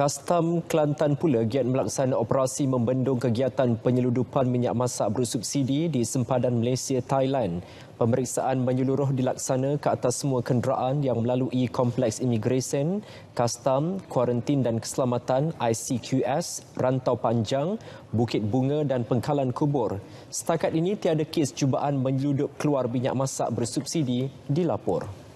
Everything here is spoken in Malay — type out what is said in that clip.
Kastam Kelantan pula giat melaksanakan operasi membendung kegiatan penyeludupan minyak masak bersubsidi di sempadan Malaysia Thailand. Pemeriksaan menyeluruh dilaksana ke atas semua kenderaan yang melalui Kompleks Imigresen, Kastam, Kuarantin dan Keselamatan, ICQS, Rantau Panjang, Bukit Bunga dan Pengkalan Kubur. Setakat ini tiada kes cubaan menyeludup keluar minyak masak bersubsidi dilaporkan.